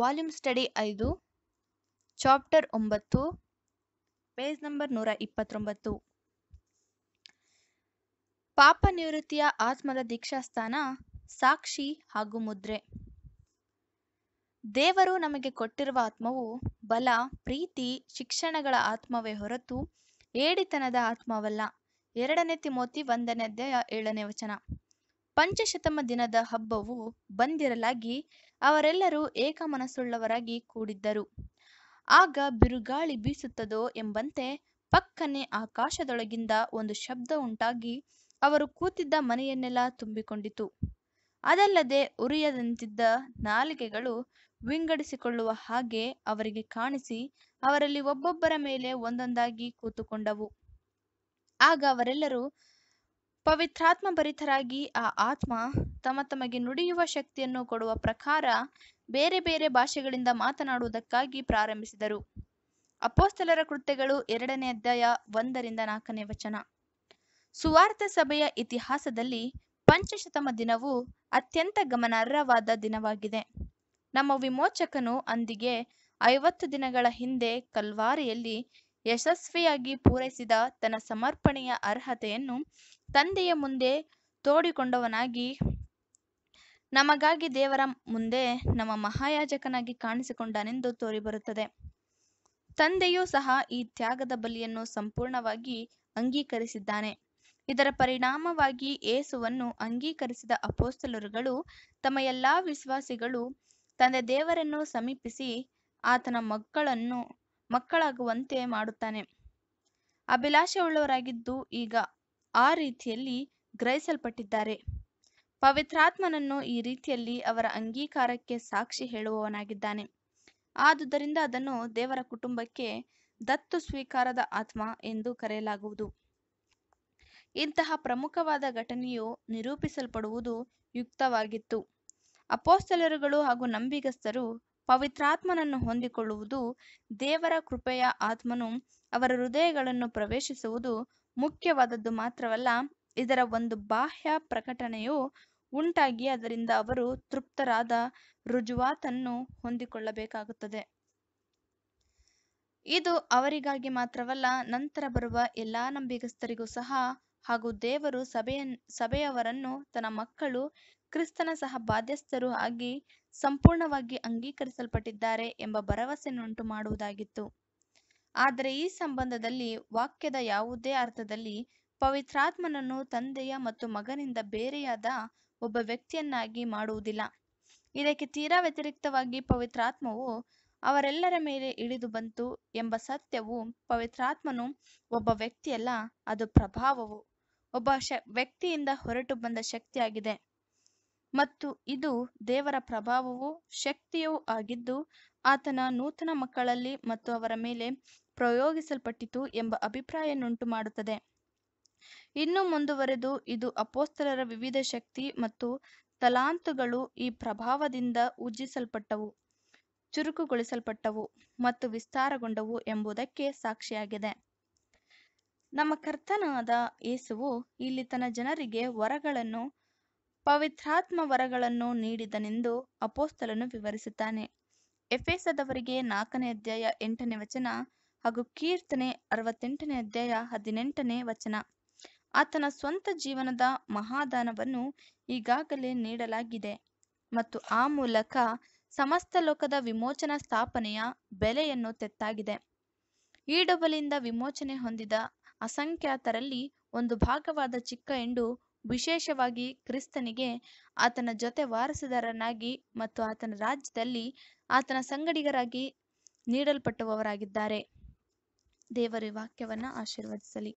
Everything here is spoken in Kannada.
ವಾಲ್ಯೂಮ್ ಸ್ಟಡಿ ಐದು ಚಾಪ್ಟರ್ ಒಂಬತ್ತು ಪೇಜ್ ನಂಬರ್ ನೂರ ಇಪ್ಪತ್ತೊಂಬತ್ತು ಪಾಪ ನಿವೃತ್ತಿಯ ಆತ್ಮದ ದೀಕ್ಷಾಸ್ಥಾನ ಸಾಕ್ಷಿ ಹಾಗೂ ಮುದ್ರೆ ದೇವರು ನಮಗೆ ಕೊಟ್ಟಿರುವ ಆತ್ಮವು ಬಲ ಪ್ರೀತಿ ಶಿಕ್ಷಣಗಳ ಆತ್ಮವೇ ಹೊರತು ಏಡಿತನದ ಆತ್ಮವಲ್ಲ ಎರಡನೇ ತಿಮೋತಿ ಒಂದನೇ ಅಧ್ಯಾಯ ಏಳನೇ ವಚನ ಪಂಚಶತಮ ದಿನದ ಹಬ್ಬವು ಬಂದಿರಲಾಗಿ ಅವರೆಲ್ಲರೂ ಏಕಮನಸ್ಸುಳ್ಳವರಾಗಿ ಕೂಡಿದ್ದರು ಆಗ ಬಿರುಗಾಳಿ ಬೀಸುತ್ತದೋ ಎಂಬಂತೆ ಪಕ್ಕನೆ ಆಕಾಶದೊಳಗಿಂದ ಒಂದು ಶಬ್ದ ಉಂಟಾಗಿ ಅವರು ಕೂತಿದ್ದ ಮನೆಯನ್ನೆಲ್ಲ ತುಂಬಿಕೊಂಡಿತು ಅದಲ್ಲದೆ ಉರಿಯದಂತಿದ್ದ ನಾಲಿಗೆಗಳು ವಿಂಗಡಿಸಿಕೊಳ್ಳುವ ಹಾಗೆ ಅವರಿಗೆ ಕಾಣಿಸಿ ಅವರಲ್ಲಿ ಒಬ್ಬೊಬ್ಬರ ಮೇಲೆ ಒಂದೊಂದಾಗಿ ಕೂತುಕೊಂಡವು ಆಗ ಅವರೆಲ್ಲರೂ ಪವಿತ್ರಾತ್ಮ ಭರಿತರಾಗಿ ಆ ಆತ್ಮ ತಮ್ಮ ತಮಗೆ ನುಡಿಯುವ ಶಕ್ತಿಯನ್ನು ಕೊಡುವ ಪ್ರಕಾರ ಬೇರೆ ಬೇರೆ ಭಾಷೆಗಳಿಂದ ಮಾತನಾಡುವುದಕ್ಕಾಗಿ ಪ್ರಾರಂಭಿಸಿದರು ಅಪೋಸ್ತಲರ ಕೃತ್ಯಗಳು ಎರಡನೇ ಅಧ್ಯಾಯ ಒಂದರಿಂದ ನಾಲ್ಕನೇ ವಚನ ಸುವಾರ್ಥ ಸಭೆಯ ಇತಿಹಾಸದಲ್ಲಿ ಪಂಚಶತಮ ದಿನವು ಅತ್ಯಂತ ಗಮನಾರ್ಹವಾದ ದಿನವಾಗಿದೆ ನಮ್ಮ ವಿಮೋಚಕನು ಅಂದಿಗೆ ಐವತ್ತು ದಿನಗಳ ಹಿಂದೆ ಕಲ್ವಾರಿಯಲ್ಲಿ ಯಶಸ್ವಿಯಾಗಿ ಪೂರೈಸಿದ ತನ್ನ ಸಮರ್ಪಣೆಯ ಅರ್ಹತೆಯನ್ನು ತಂದೆಯ ಮುಂದೆ ತೋಡಿಕೊಂಡವನಾಗಿ ನಮಗಾಗಿ ದೇವರ ಮುಂದೆ ನಮ್ಮ ಮಹಾಯಾಜಕನಾಗಿ ಕಾಣಿಸಿಕೊಂಡನೆಂದು ತೋರಿಬರುತ್ತದೆ ತಂದೆಯೂ ಸಹ ಈ ತ್ಯಾಗದ ಬಲಿಯನ್ನು ಸಂಪೂರ್ಣವಾಗಿ ಅಂಗೀಕರಿಸಿದ್ದಾನೆ ಇದರ ಪರಿಣಾಮವಾಗಿ ಏಸುವನ್ನು ಅಂಗೀಕರಿಸಿದ ಅಪೋಸ್ತಲರುಗಳು ತಮ್ಮ ಎಲ್ಲಾ ವಿಶ್ವಾಸಿಗಳು ತಂದೆ ದೇವರನ್ನು ಸಮೀಪಿಸಿ ಆತನ ಮಕ್ಕಳನ್ನು ಮಕ್ಕಳಾಗುವಂತೆ ಮಾಡುತ್ತಾನೆ ಅಭಿಲಾಷೆಯುಳ್ಳವರಾಗಿದ್ದು ಈಗ ಆ ರೀತಿಯಲ್ಲಿ ಗ್ರಹಿಸಲ್ಪಟ್ಟಿದ್ದಾರೆ ಪವಿತ್ರಾತ್ಮನನ್ನು ಈ ರೀತಿಯಲ್ಲಿ ಅವರ ಅಂಗೀಕಾರಕ್ಕೆ ಸಾಕ್ಷಿ ಹೇಳುವವನಾಗಿದ್ದಾನೆ ಆದುದರಿಂದ ಅದನ್ನು ದೇವರ ಕುಟುಂಬಕ್ಕೆ ದತ್ತು ಸ್ವೀಕಾರದ ಆತ್ಮ ಎಂದು ಕರೆಯಲಾಗುವುದು ಇಂತಹ ಪ್ರಮುಖವಾದ ಘಟನೆಯು ನಿರೂಪಿಸಲ್ಪಡುವುದು ಯುಕ್ತವಾಗಿತ್ತು ಅಪೋಸ್ತಲರುಗಳು ಹಾಗೂ ನಂಬಿಗಸ್ತರು ಪವಿತ್ರಾತ್ಮನನ್ನು ಹೊಂದಿಕೊಳ್ಳುವುದು ದೇವರ ಕೃಪೆಯ ಆತ್ಮನು ಅವರ ಹೃದಯಗಳನ್ನು ಪ್ರವೇಶಿಸುವುದು ಮುಖ್ಯವಾದದ್ದು ಮಾತ್ರವಲ್ಲ ಇದರ ಒಂದು ಬಾಹ್ಯ ಪ್ರಕಟಣೆಯು ಉಂಟಾಗಿ ಅದರಿಂದ ಅವರು ತೃಪ್ತರಾದ ರುಜುವಾತನ್ನು ಹೊಂದಿಕೊಳ್ಳಬೇಕಾಗುತ್ತದೆ ಇದು ಅವರಿಗಾಗಿ ಮಾತ್ರವಲ್ಲ ನಂತರ ಬರುವ ಎಲ್ಲಾ ನಂಬಿಗಸ್ತರಿಗೂ ಸಹ ಹಾಗೂ ದೇವರು ಸಭೆಯ ಸಭೆಯವರನ್ನು ತನ್ನ ಮಕ್ಕಳು ಕ್ರಿಸ್ತನ ಸಹ ಬಾಧ್ಯಸ್ಥರು ಆಗಿ ಸಂಪೂರ್ಣವಾಗಿ ಅಂಗೀಕರಿಸಲ್ಪಟ್ಟಿದ್ದಾರೆ ಎಂಬ ಭರವಸೆಯನ್ನುಂಟು ಮಾಡುವುದಾಗಿತ್ತು ಆದರೆ ಈ ಸಂಬಂಧದಲ್ಲಿ ವಾಕ್ಯದ ಯಾವುದೇ ಅರ್ಥದಲ್ಲಿ ಪವಿತ್ರಾತ್ಮನನ್ನು ತಂದೆಯ ಮತ್ತು ಮಗನಿಂದ ಬೇರೆಯಾದ ಒಬ್ಬ ವ್ಯಕ್ತಿಯನ್ನಾಗಿ ಮಾಡುವುದಿಲ್ಲ ಇದಕ್ಕೆ ತೀರಾ ವ್ಯತಿರಿಕ್ತವಾಗಿ ಪವಿತ್ರಾತ್ಮವು ಅವರೆಲ್ಲರ ಮೇಲೆ ಇಳಿದು ಬಂತು ಎಂಬ ಸತ್ಯವು ಪವಿತ್ರಾತ್ಮನು ಒಬ್ಬ ವ್ಯಕ್ತಿಯಲ್ಲ ಅದು ಪ್ರಭಾವವು ಒಬ್ಬ ಶ ವ್ಯಕ್ತಿಯಿಂದ ಹೊರಟು ಬಂದ ಶಕ್ತಿಯಾಗಿದೆ ಮತ್ತು ಇದು ದೇವರ ಪ್ರಭಾವವೂ ಶಕ್ತಿಯೂ ಆಗಿದ್ದು ಆತನ ನೂತನ ಮಕ್ಕಳಲ್ಲಿ ಮತ್ತು ಅವರ ಮೇಲೆ ಪ್ರಯೋಗಿಸಲ್ಪಟ್ಟಿತು ಎಂಬ ಅಭಿಪ್ರಾಯನ್ನುಂಟು ಮಾಡುತ್ತದೆ ಇನ್ನು ಮುಂದುವರೆದು ಇದು ಅಪೋಸ್ತರರ ವಿವಿಧ ಶಕ್ತಿ ಮತ್ತು ತಲಾಂತುಗಳು ಈ ಪ್ರಭಾವದಿಂದ ಉಜ್ಜಿಸಲ್ಪಟ್ಟವು ಚುರುಕುಗೊಳಿಸಲ್ಪಟ್ಟವು ಮತ್ತು ವಿಸ್ತಾರಗೊಂಡವು ಎಂಬುದಕ್ಕೆ ಸಾಕ್ಷಿಯಾಗಿದೆ ನಮ್ಮ ಕರ್ತನಾದ ಏಸುವು ಇಲ್ಲಿ ತನ್ನ ಜನರಿಗೆ ವರಗಳನ್ನು ಪವಿತ್ರಾತ್ಮ ವರಗಳನ್ನು ನೀಡಿದನೆಂದು ಅಪೋಸ್ತಲನ್ನು ವಿವರಿಸುತ್ತಾನೆ ಎಫೆಸದವರಿಗೆ ನಾಲ್ಕನೇ ಅಧ್ಯಾಯ ಎಂಟನೇ ವಚನ ಹಾಗೂ ಕೀರ್ತನೆ ಅರವತ್ತೆಂಟನೇ ಅಧ್ಯಾಯ ಹದಿನೆಂಟನೇ ವಚನ ಆತನ ಸ್ವಂತ ಜೀವನದ ಮಹಾದಾನವನ್ನು ಈಗಾಗಲೇ ನೀಡಲಾಗಿದೆ ಮತ್ತು ಆ ಮೂಲಕ ಸಮಸ್ತ ಲೋಕದ ವಿಮೋಚನಾ ಸ್ಥಾಪನೆಯ ಬೆಲೆಯನ್ನು ತೆತ್ತಾಗಿದೆ ಈಡಬಲಿಂದ ವಿಮೋಚನೆ ಹೊಂದಿದ ಅಸಂಖ್ಯಾತರಲ್ಲಿ ಒಂದು ಭಾಗವಾದ ಚಿಕ್ಕ ಎಂಡು ವಿಶೇಷವಾಗಿ ಕ್ರಿಸ್ತನಿಗೆ ಆತನ ಜೊತೆ ವಾರಸುದಾರನಾಗಿ ಮತ್ತು ಆತನ ರಾಜ್ಯದಲ್ಲಿ ಆತನ ಸಂಗಡಿಗರಾಗಿ ನೀಡಲ್ಪಟ್ಟುವವರಾಗಿದ್ದಾರೆ ದೇವರ ವಾಕ್ಯವನ್ನು ಆಶೀರ್ವದಿಸಲಿ